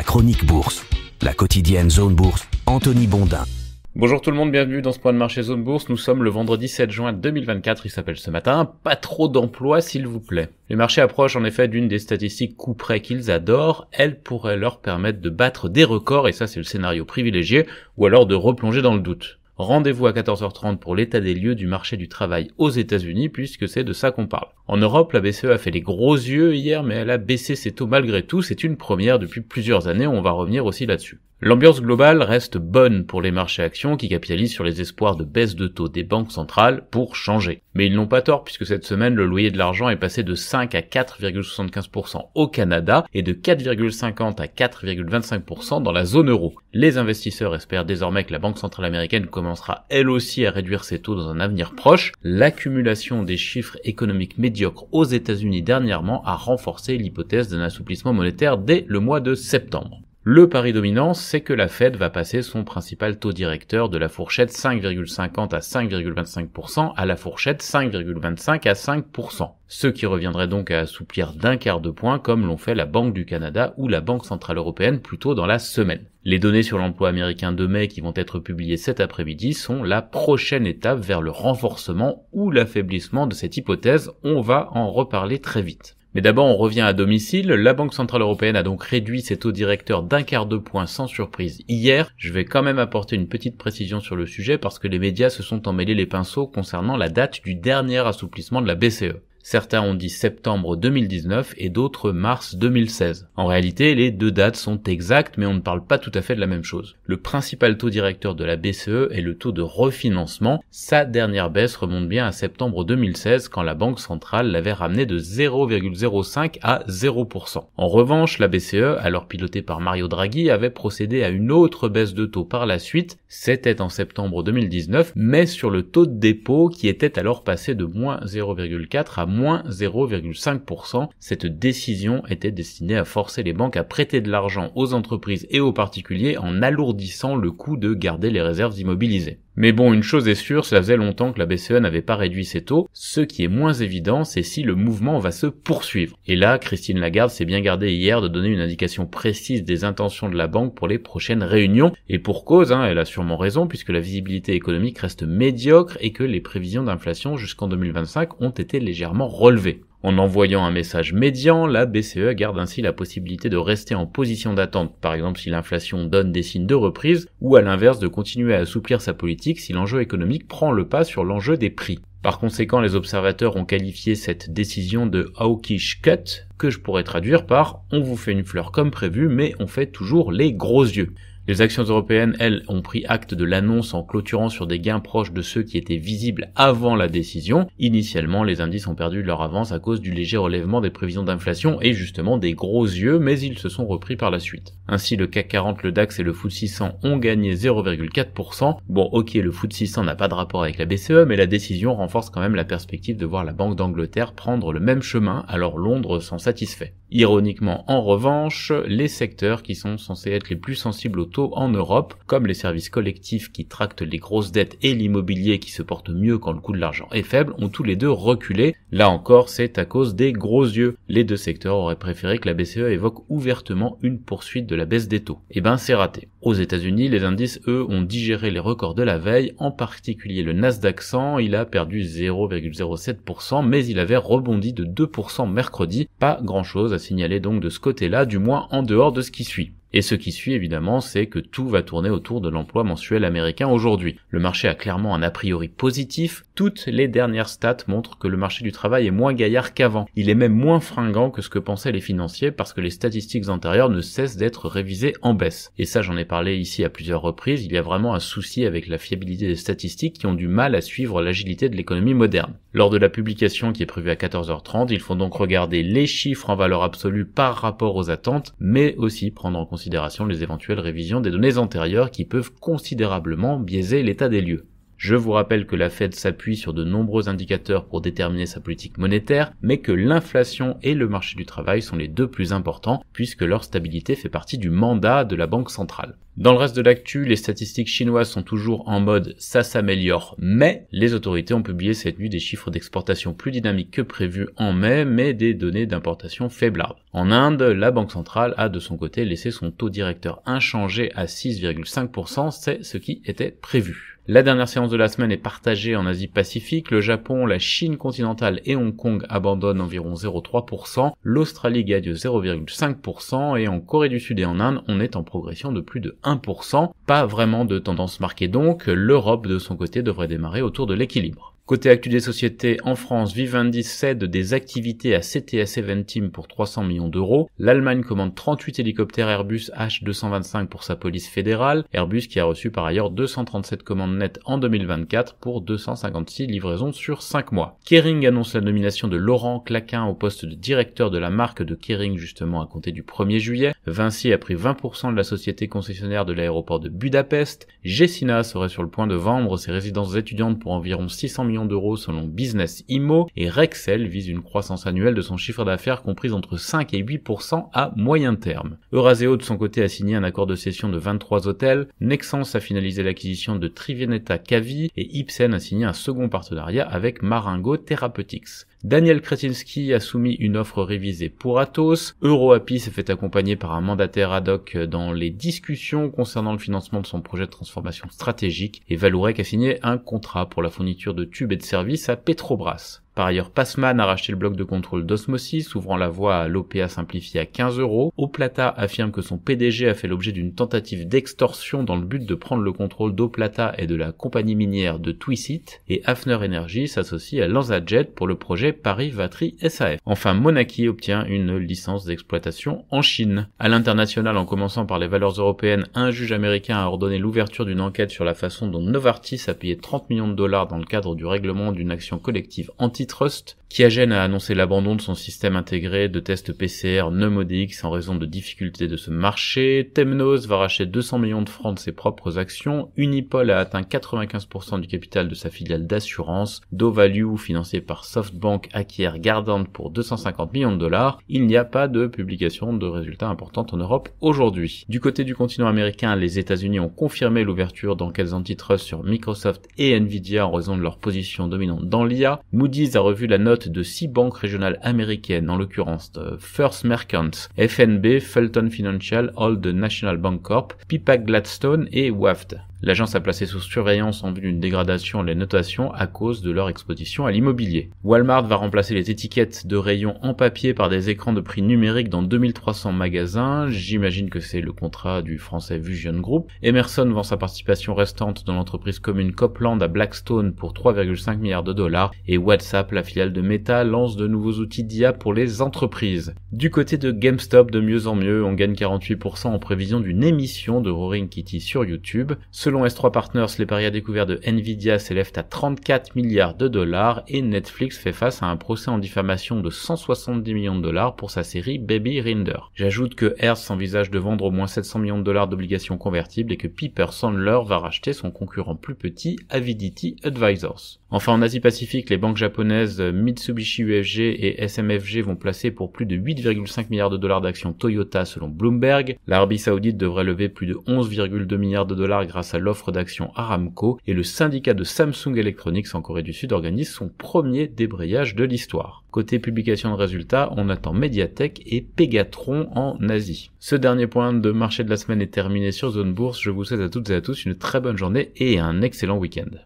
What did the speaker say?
la chronique bourse, la quotidienne zone bourse, Anthony Bondin. Bonjour tout le monde, bienvenue dans ce point de marché Zone Bourse. Nous sommes le vendredi 7 juin 2024, il s'appelle ce matin. Pas trop d'emplois s'il vous plaît. Les marchés approchent en effet d'une des statistiques coup près qu'ils adorent. Elle pourrait leur permettre de battre des records et ça c'est le scénario privilégié ou alors de replonger dans le doute. Rendez-vous à 14h30 pour l'état des lieux du marché du travail aux États-Unis puisque c'est de ça qu'on parle. En Europe, la BCE a fait les gros yeux hier mais elle a baissé ses taux malgré tout, c'est une première depuis plusieurs années, on va revenir aussi là-dessus. L'ambiance globale reste bonne pour les marchés actions qui capitalisent sur les espoirs de baisse de taux des banques centrales pour changer. Mais ils n'ont pas tort puisque cette semaine le loyer de l'argent est passé de 5 à 4,75% au Canada et de 4,50 à 4,25% dans la zone euro. Les investisseurs espèrent désormais que la Banque centrale américaine commencera elle aussi à réduire ses taux dans un avenir proche. L'accumulation des chiffres économiques médiocres aux États-Unis dernièrement a renforcé l'hypothèse d'un assouplissement monétaire dès le mois de septembre. Le pari dominant, c'est que la Fed va passer son principal taux directeur de la fourchette 5,50 à 5,25% à la fourchette 5,25 à 5%, ce qui reviendrait donc à assouplir d'un quart de point comme l'ont fait la Banque du Canada ou la Banque Centrale Européenne plus tôt dans la semaine. Les données sur l'emploi américain de mai qui vont être publiées cet après-midi sont la prochaine étape vers le renforcement ou l'affaiblissement de cette hypothèse, on va en reparler très vite. Mais d'abord, on revient à domicile. La Banque Centrale Européenne a donc réduit ses taux directeurs d'un quart de point sans surprise hier. Je vais quand même apporter une petite précision sur le sujet parce que les médias se sont emmêlés les pinceaux concernant la date du dernier assouplissement de la BCE. Certains ont dit septembre 2019 et d'autres mars 2016. En réalité, les deux dates sont exactes, mais on ne parle pas tout à fait de la même chose. Le principal taux directeur de la BCE est le taux de refinancement. Sa dernière baisse remonte bien à septembre 2016 quand la Banque centrale l'avait ramené de 0,05 à 0%. En revanche, la BCE, alors pilotée par Mario Draghi, avait procédé à une autre baisse de taux par la suite. C'était en septembre 2019, mais sur le taux de dépôt qui était alors passé de moins 0,4 à moins 0,5%. Cette décision était destinée à forcer les banques à prêter de l'argent aux entreprises et aux particuliers en alourdissant le coût de garder les réserves immobilisées. Mais bon, une chose est sûre, cela faisait longtemps que la BCE n'avait pas réduit ses taux, ce qui est moins évident, c'est si le mouvement va se poursuivre. Et là, Christine Lagarde s'est bien gardée hier de donner une indication précise des intentions de la banque pour les prochaines réunions, et pour cause, hein, elle a sûrement raison, puisque la visibilité économique reste médiocre et que les prévisions d'inflation jusqu'en 2025 ont été légèrement relevées. En envoyant un message médian, la BCE garde ainsi la possibilité de rester en position d'attente, par exemple si l'inflation donne des signes de reprise, ou à l'inverse de continuer à assouplir sa politique si l'enjeu économique prend le pas sur l'enjeu des prix. Par conséquent, les observateurs ont qualifié cette décision de hawkish cut, que je pourrais traduire par on vous fait une fleur comme prévu, mais on fait toujours les gros yeux. Les actions européennes, elles, ont pris acte de l'annonce en clôturant sur des gains proches de ceux qui étaient visibles avant la décision. Initialement, les indices ont perdu leur avance à cause du léger relèvement des prévisions d'inflation et justement des gros yeux, mais ils se sont repris par la suite. Ainsi, le CAC 40, le DAX et le FTSE 600 ont gagné 0,4%. Bon, ok, le FTSE 600 n'a pas de rapport avec la BCE, mais la décision renforce quand même la perspective de voir la Banque d'Angleterre prendre le même chemin, alors Londres s'en satisfait. Ironiquement, en revanche, les secteurs qui sont censés être les plus sensibles au taux en Europe, comme les services collectifs qui tractent les grosses dettes et l'immobilier qui se porte mieux quand le coût de l'argent est faible, ont tous les deux reculé. Là encore, c'est à cause des gros yeux. Les deux secteurs auraient préféré que la BCE évoque ouvertement une poursuite de la baisse des taux. Eh ben, c'est raté. Aux États-Unis, les indices, eux, ont digéré les records de la veille, en particulier le Nasdaq 100, il a perdu 0,07%, mais il avait rebondi de 2% mercredi. Pas grand chose à signaler donc de ce côté-là, du moins en dehors de ce qui suit. Et ce qui suit évidemment, c'est que tout va tourner autour de l'emploi mensuel américain aujourd'hui. Le marché a clairement un a priori positif, toutes les dernières stats montrent que le marché du travail est moins gaillard qu'avant. Il est même moins fringant que ce que pensaient les financiers parce que les statistiques antérieures ne cessent d'être révisées en baisse. Et ça j'en ai parlé ici à plusieurs reprises, il y a vraiment un souci avec la fiabilité des statistiques qui ont du mal à suivre l'agilité de l'économie moderne. Lors de la publication qui est prévue à 14h30, il faut donc regarder les chiffres en valeur absolue par rapport aux attentes, mais aussi prendre en considération les éventuelles révisions des données antérieures qui peuvent considérablement biaiser l'état des lieux. Je vous rappelle que la Fed s'appuie sur de nombreux indicateurs pour déterminer sa politique monétaire, mais que l'inflation et le marché du travail sont les deux plus importants, puisque leur stabilité fait partie du mandat de la Banque centrale. Dans le reste de l'actu, les statistiques chinoises sont toujours en mode ça s'améliore, mais les autorités ont publié cette nuit des chiffres d'exportation plus dynamiques que prévu en mai, mais des données d'importation faiblardes. En Inde, la Banque centrale a de son côté laissé son taux directeur inchangé à 6,5%, c'est ce qui était prévu. La dernière séance de la semaine est partagée en Asie-Pacifique. Le Japon, la Chine continentale et Hong Kong abandonnent environ 0,3%. L'Australie gagne 0,5%. Et en Corée du Sud et en Inde, on est en progression de plus de 1%. Pas vraiment de tendance marquée donc. L'Europe, de son côté, devrait démarrer autour de l'équilibre. Côté Actu des sociétés, en France, Vivendi cède des activités à CTS Team pour 300 millions d'euros. L'Allemagne commande 38 hélicoptères Airbus H225 pour sa police fédérale. Airbus qui a reçu par ailleurs 237 commandes nettes en 2024 pour 256 livraisons sur 5 mois. Kering annonce la nomination de Laurent Claquin au poste de directeur de la marque de Kering justement à compter du 1er juillet. Vinci a pris 20% de la société concessionnaire de l'aéroport de Budapest. Jessina serait sur le point de vendre ses résidences étudiantes pour environ 600 millions d'euros selon Business Imo et Rexel vise une croissance annuelle de son chiffre d'affaires comprise entre 5 et 8% à moyen terme. Euraseo de son côté a signé un accord de cession de 23 hôtels, Nexens a finalisé l'acquisition de Triveneta Cavi et Ipsen a signé un second partenariat avec Maringo Therapeutics. Daniel Krasinski a soumis une offre révisée pour Atos. EuroAPI s'est fait accompagner par un mandataire ad hoc dans les discussions concernant le financement de son projet de transformation stratégique et Valourec a signé un contrat pour la fourniture de tubes et de services à Petrobras. Par ailleurs, Passman a racheté le bloc de contrôle d'Osmosis, ouvrant la voie à l'OPA simplifiée à 15 euros. Oplata affirme que son PDG a fait l'objet d'une tentative d'extorsion dans le but de prendre le contrôle d'Oplata et de la compagnie minière de Twisit. Et Hafner Energy s'associe à LanzaJet pour le projet Paris-Vatry SAF. Enfin, Monaki obtient une licence d'exploitation en Chine. À l'international, en commençant par les valeurs européennes, un juge américain a ordonné l'ouverture d'une enquête sur la façon dont Novartis a payé 30 millions de dollars dans le cadre du règlement d'une action collective anti Trust, qui gêne a annoncé l'abandon de son système intégré de tests PCR NeuMoDx en raison de difficultés de ce marché. Temnos va racheter 200 millions de francs de ses propres actions. Unipol a atteint 95% du capital de sa filiale d'assurance. value financé par SoftBank, acquiert Gardant pour 250 millions de dollars. Il n'y a pas de publication de résultats importants en Europe aujourd'hui. Du côté du continent américain, les États-Unis ont confirmé l'ouverture d'enquêtes antitrust sur Microsoft et Nvidia en raison de leur position dominante dans l'IA. Moody's a revu la note de six banques régionales américaines, en l'occurrence euh, First Mercants, FNB, Fulton Financial, Old National Bank Corp, Pipa Gladstone et Waft. L'agence a placé sous surveillance en vue d'une dégradation les notations à cause de leur exposition à l'immobilier. Walmart va remplacer les étiquettes de rayons en papier par des écrans de prix numériques dans 2300 magasins. J'imagine que c'est le contrat du français Vision Group. Emerson vend sa participation restante dans l'entreprise commune Copland à Blackstone pour 3,5 milliards de dollars. Et WhatsApp, la filiale de Meta, lance de nouveaux outils d'IA pour les entreprises. Du côté de GameStop, de mieux en mieux, on gagne 48% en prévision d'une émission de Roaring Kitty sur YouTube. Selon S3 Partners, les paris découverts de Nvidia s'élèvent à 34 milliards de dollars et Netflix fait face à un procès en diffamation de 170 millions de dollars pour sa série Baby Rinder. J'ajoute que Hertz envisage de vendre au moins 700 millions de dollars d'obligations convertibles et que Piper Sandler va racheter son concurrent plus petit, Avidity Advisors. Enfin, en Asie-Pacifique, les banques japonaises Mitsubishi UFG et SMFG vont placer pour plus de 8,5 milliards de dollars d'actions Toyota selon Bloomberg. L'Arabie Saoudite devrait lever plus de 11,2 milliards de dollars grâce à l'offre d'action Aramco et le syndicat de Samsung Electronics en Corée du Sud organise son premier débrayage de l'histoire. Côté publication de résultats, on attend Mediatek et Pegatron en Asie. Ce dernier point de marché de la semaine est terminé sur Zone Bourse. Je vous souhaite à toutes et à tous une très bonne journée et un excellent week-end.